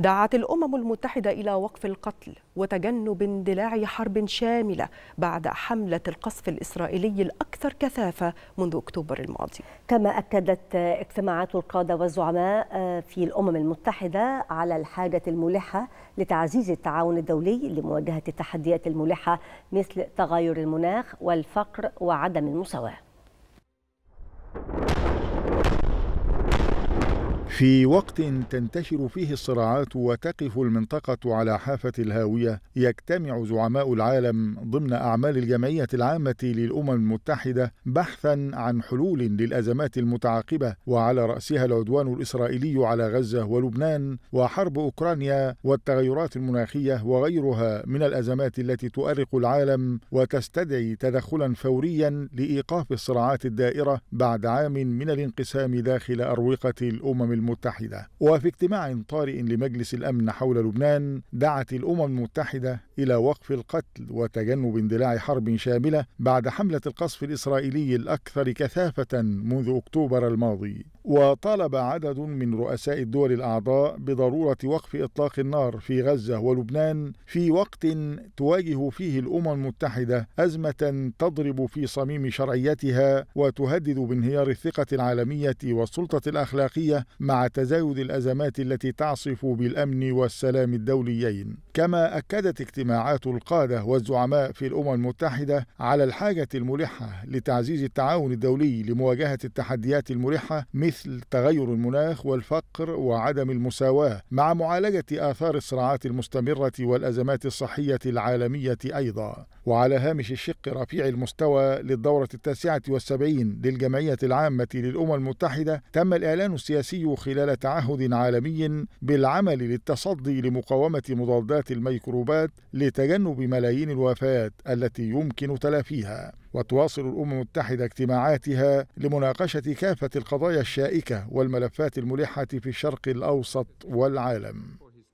دعت الأمم المتحدة إلى وقف القتل وتجنب اندلاع حرب شاملة بعد حملة القصف الإسرائيلي الأكثر كثافة منذ أكتوبر الماضي كما أكدت اجتماعات القادة والزعماء آه، في الأمم المتحدة على الحاجة الملحة لتعزيز التعاون الدولي لمواجهة التحديات الملحة مثل تغير المناخ والفقر وعدم المساواة في وقت تنتشر فيه الصراعات وتقف المنطقة على حافة الهاوية يجتمع زعماء العالم ضمن أعمال الجمعية العامة للأمم المتحدة بحثا عن حلول للأزمات المتعاقبة وعلى رأسها العدوان الإسرائيلي على غزة ولبنان وحرب أوكرانيا والتغيرات المناخية وغيرها من الأزمات التي تؤرق العالم وتستدعي تدخلا فوريا لإيقاف الصراعات الدائرة بعد عام من الانقسام داخل أروقة الأمم المتحدة المتحدة وفي اجتماع طارئ لمجلس الأمن حول لبنان دعت الأمم المتحدة إلى وقف القتل وتجنب اندلاع حرب شاملة بعد حملة القصف الإسرائيلي الأكثر كثافة منذ أكتوبر الماضي وطالب عدد من رؤساء الدول الأعضاء بضرورة وقف إطلاق النار في غزة ولبنان في وقت تواجه فيه الأمم المتحدة أزمة تضرب في صميم شرعيتها وتهدد بانهيار الثقة العالمية والسلطة الأخلاقية مع مع تزايد الأزمات التي تعصف بالأمن والسلام الدوليين كما أكدت اجتماعات القادة والزعماء في الأمم المتحدة على الحاجة الملحة لتعزيز التعاون الدولي لمواجهة التحديات الملحة مثل تغير المناخ والفقر وعدم المساواة مع معالجة آثار الصراعات المستمرة والأزمات الصحية العالمية أيضا وعلى هامش الشق رفيع المستوى للدورة التاسعة والسبعين للجمعية العامة للأمم المتحدة تم الإعلان السياسي خلال تعهد عالمي بالعمل للتصدي لمقاومة مضادات الميكروبات لتجنب ملايين الوفيات التي يمكن تلافيها وتواصل الامم المتحده اجتماعاتها لمناقشه كافه القضايا الشائكه والملفات الملحه في الشرق الاوسط والعالم